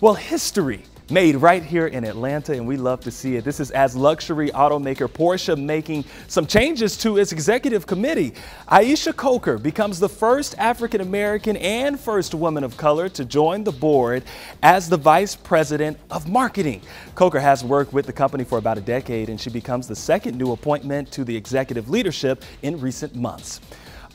Well, history made right here in Atlanta, and we love to see it. This is as luxury automaker Porsche making some changes to its executive committee. Aisha Coker becomes the first African American and first woman of color to join the board as the vice president of marketing. Coker has worked with the company for about a decade, and she becomes the second new appointment to the executive leadership in recent months.